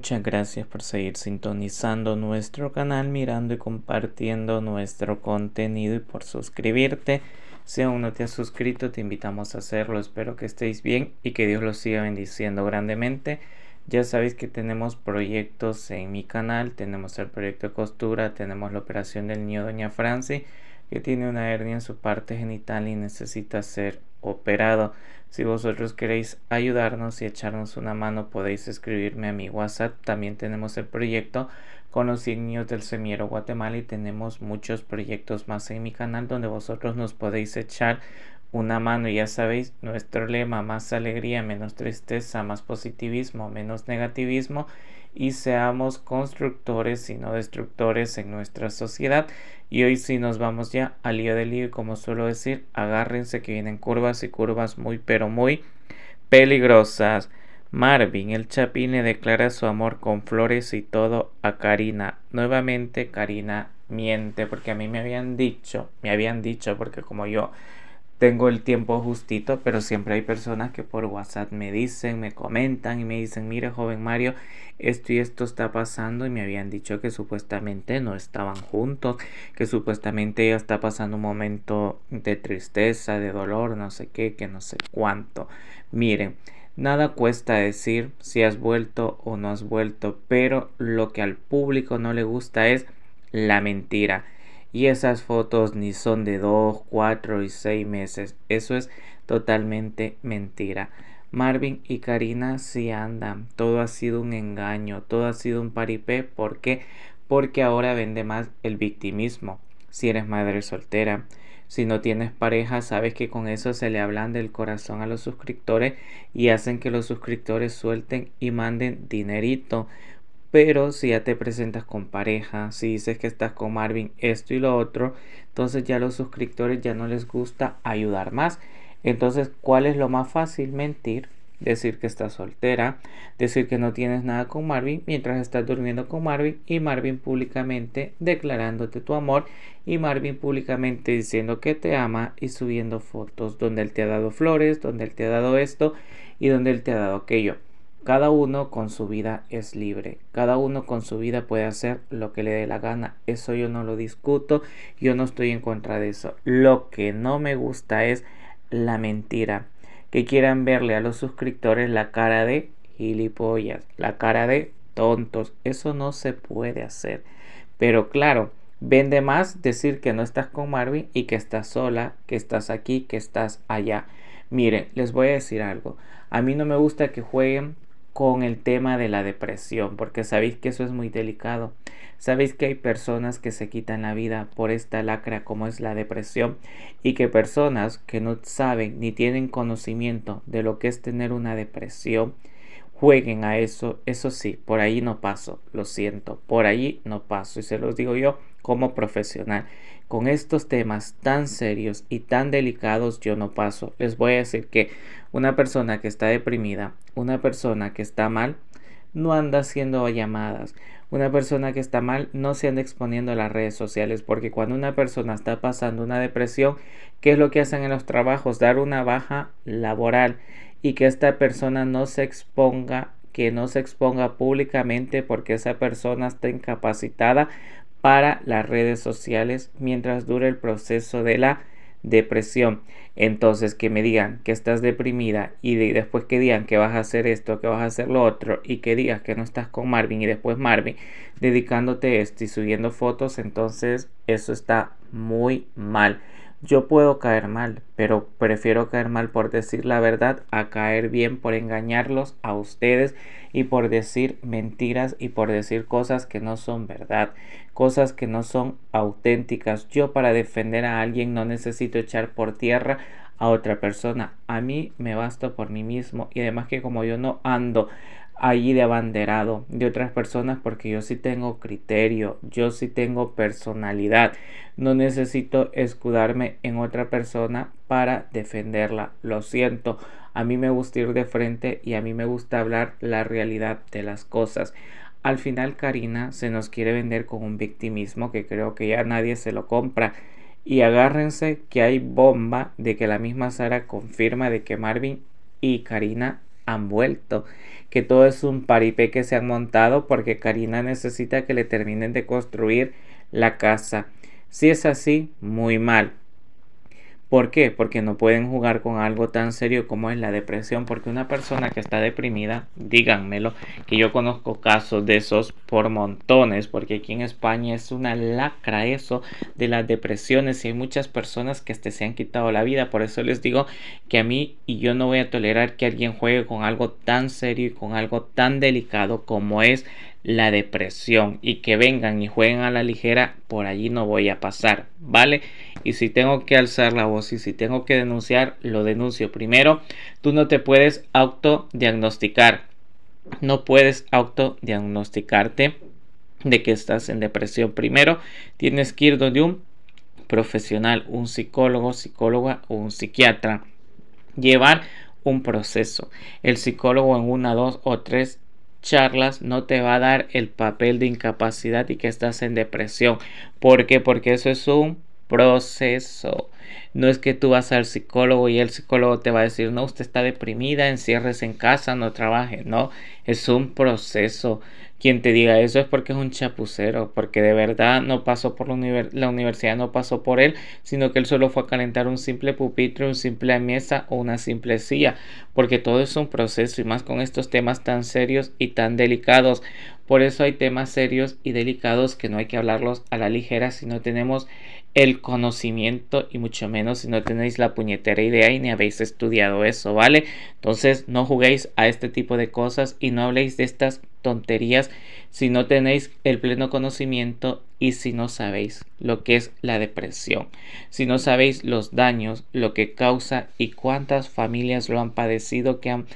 Muchas gracias por seguir sintonizando nuestro canal, mirando y compartiendo nuestro contenido y por suscribirte. Si aún no te has suscrito, te invitamos a hacerlo. Espero que estéis bien y que Dios los siga bendiciendo grandemente. Ya sabéis que tenemos proyectos en mi canal, tenemos el proyecto de costura, tenemos la operación del niño Doña Franci, que tiene una hernia en su parte genital y necesita hacer operado. Si vosotros queréis ayudarnos y echarnos una mano, podéis escribirme a mi WhatsApp. También tenemos el proyecto con los signos del semiero Guatemala y tenemos muchos proyectos más en mi canal donde vosotros nos podéis echar una mano. y Ya sabéis, nuestro lema, más alegría, menos tristeza, más positivismo, menos negativismo y seamos constructores y no destructores en nuestra sociedad. Y hoy sí nos vamos ya al lío del lío y como suelo decir, agárrense que vienen curvas y curvas muy pero muy peligrosas. Marvin, el chapine, declara su amor con flores y todo a Karina. Nuevamente Karina miente porque a mí me habían dicho, me habían dicho porque como yo tengo el tiempo justito, pero siempre hay personas que por WhatsApp me dicen, me comentan y me dicen, mire joven Mario, esto y esto está pasando y me habían dicho que supuestamente no estaban juntos, que supuestamente ella está pasando un momento de tristeza, de dolor, no sé qué, que no sé cuánto. Miren, Nada cuesta decir si has vuelto o no has vuelto, pero lo que al público no le gusta es la mentira. Y esas fotos ni son de 2, 4 y 6 meses. Eso es totalmente mentira. Marvin y Karina sí andan. Todo ha sido un engaño, todo ha sido un paripé. ¿Por qué? Porque ahora vende más el victimismo. Si eres madre soltera, si no tienes pareja, sabes que con eso se le hablan del corazón a los suscriptores y hacen que los suscriptores suelten y manden dinerito. Pero si ya te presentas con pareja, si dices que estás con Marvin, esto y lo otro, entonces ya los suscriptores ya no les gusta ayudar más. Entonces, ¿cuál es lo más fácil? Mentir, decir que estás soltera, decir que no tienes nada con Marvin mientras estás durmiendo con Marvin y Marvin públicamente declarándote tu amor y Marvin públicamente diciendo que te ama y subiendo fotos donde él te ha dado flores, donde él te ha dado esto y donde él te ha dado aquello. Cada uno con su vida es libre. Cada uno con su vida puede hacer lo que le dé la gana. Eso yo no lo discuto. Yo no estoy en contra de eso. Lo que no me gusta es la mentira. Que quieran verle a los suscriptores la cara de gilipollas. La cara de tontos. Eso no se puede hacer. Pero claro, vende más decir que no estás con Marvin y que estás sola, que estás aquí, que estás allá. Miren, les voy a decir algo. A mí no me gusta que jueguen con el tema de la depresión, porque sabéis que eso es muy delicado. Sabéis que hay personas que se quitan la vida por esta lacra como es la depresión y que personas que no saben ni tienen conocimiento de lo que es tener una depresión, jueguen a eso. Eso sí, por ahí no paso, lo siento, por ahí no paso y se los digo yo como profesional con estos temas tan serios y tan delicados yo no paso. Les voy a decir que una persona que está deprimida, una persona que está mal, no anda haciendo llamadas. Una persona que está mal no se anda exponiendo a las redes sociales porque cuando una persona está pasando una depresión, ¿qué es lo que hacen en los trabajos? Dar una baja laboral y que esta persona no se exponga que no se exponga públicamente porque esa persona está incapacitada para las redes sociales mientras dure el proceso de la depresión. Entonces que me digan que estás deprimida y después que digan que vas a hacer esto, que vas a hacer lo otro y que digas que no estás con Marvin y después Marvin dedicándote esto y subiendo fotos, entonces eso está muy mal. Yo puedo caer mal, pero prefiero caer mal por decir la verdad a caer bien por engañarlos a ustedes y por decir mentiras y por decir cosas que no son verdad, cosas que no son auténticas. Yo para defender a alguien no necesito echar por tierra a otra persona. A mí me basto por mí mismo y además que como yo no ando ahí de abanderado de otras personas porque yo sí tengo criterio, yo sí tengo personalidad. No necesito escudarme en otra persona para defenderla. Lo siento, a mí me gusta ir de frente y a mí me gusta hablar la realidad de las cosas. Al final Karina se nos quiere vender con un victimismo que creo que ya nadie se lo compra. Y agárrense que hay bomba de que la misma Sara confirma de que Marvin y Karina han vuelto, que todo es un paripé que se han montado porque Karina necesita que le terminen de construir la casa. Si es así, muy mal. ¿Por qué? Porque no pueden jugar con algo tan serio como es la depresión, porque una persona que está deprimida, díganmelo, que yo conozco casos de esos por montones, porque aquí en España es una lacra eso de las depresiones y hay muchas personas que se han quitado la vida, por eso les digo que a mí y yo no voy a tolerar que alguien juegue con algo tan serio y con algo tan delicado como es la depresión y que vengan y jueguen a la ligera, por allí no voy a pasar, ¿vale? Y si tengo que alzar la voz y si tengo que denunciar, lo denuncio. Primero, tú no te puedes autodiagnosticar. No puedes autodiagnosticarte de que estás en depresión. Primero, tienes que ir donde un profesional, un psicólogo, psicóloga o un psiquiatra. Llevar un proceso. El psicólogo en una, dos o tres charlas no te va a dar el papel de incapacidad y que estás en depresión. ¿Por qué? Porque eso es un proceso. No es que tú vas al psicólogo y el psicólogo te va a decir, no, usted está deprimida, encierres en casa, no trabaje. No, es un proceso quien te diga eso es porque es un chapucero, porque de verdad no pasó por la, universidad, no pasó por él, sino que él solo fue a calentar un simple pupitre, una simple mesa o una simple silla, porque todo es un proceso y más con estos temas tan serios y tan delicados. Por eso hay temas serios y delicados que no hay que hablarlos a la ligera si no tenemos el conocimiento y mucho menos si no tenéis la puñetera idea y ni habéis estudiado eso, ¿vale? Entonces no juguéis a este tipo de cosas y no habléis de estas tonterías si no tenéis el pleno conocimiento y si no sabéis lo que es la depresión, si no sabéis los daños, lo que causa y cuántas familias lo han padecido que han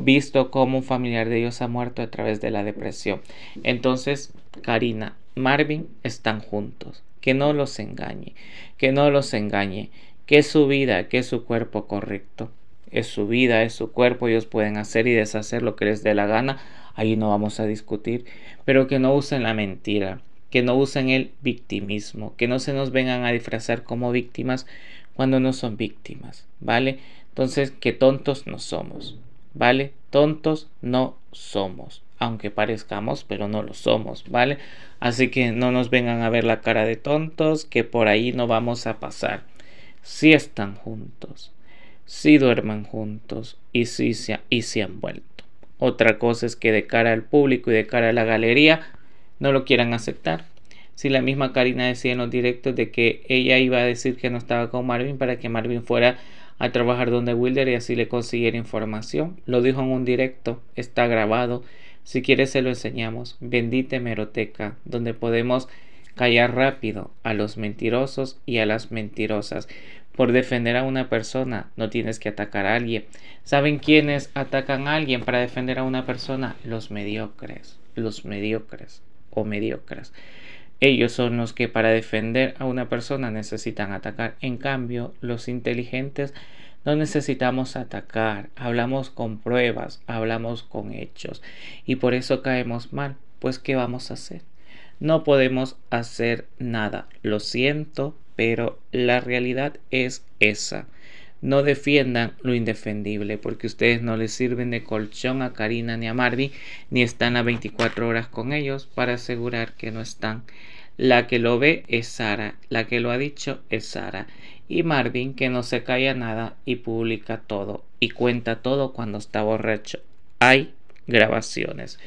visto cómo un familiar de ellos ha muerto a través de la depresión. Entonces, Karina, Marvin están juntos que no los engañe, que no los engañe, que es su vida, que es su cuerpo correcto, es su vida, es su cuerpo, ellos pueden hacer y deshacer lo que les dé la gana, ahí no vamos a discutir, pero que no usen la mentira, que no usen el victimismo, que no se nos vengan a disfrazar como víctimas cuando no son víctimas, ¿vale? Entonces, que tontos no somos, ¿vale? Tontos no somos aunque parezcamos, pero no lo somos, ¿vale? Así que no nos vengan a ver la cara de tontos, que por ahí no vamos a pasar. Si están juntos, si duerman juntos y si se, y se han vuelto. Otra cosa es que de cara al público y de cara a la galería no lo quieran aceptar. Si la misma Karina decía en los directos de que ella iba a decir que no estaba con Marvin para que Marvin fuera a trabajar donde Wilder y así le consiguiera información. Lo dijo en un directo, está grabado si quieres se lo enseñamos. Bendita Meroteca, donde podemos callar rápido a los mentirosos y a las mentirosas. Por defender a una persona no tienes que atacar a alguien. ¿Saben quiénes atacan a alguien para defender a una persona? Los mediocres, los mediocres o mediocres. Ellos son los que para defender a una persona necesitan atacar. En cambio, los inteligentes no necesitamos atacar, hablamos con pruebas, hablamos con hechos y por eso caemos mal. Pues ¿qué vamos a hacer? No podemos hacer nada. Lo siento, pero la realidad es esa. No defiendan lo indefendible, porque ustedes no les sirven de colchón a Karina ni a Marvin, ni están a 24 horas con ellos para asegurar que no están. La que lo ve es Sara, la que lo ha dicho es Sara y Marvin que no se calla nada y publica todo y cuenta todo cuando está borracho. Hay grabaciones.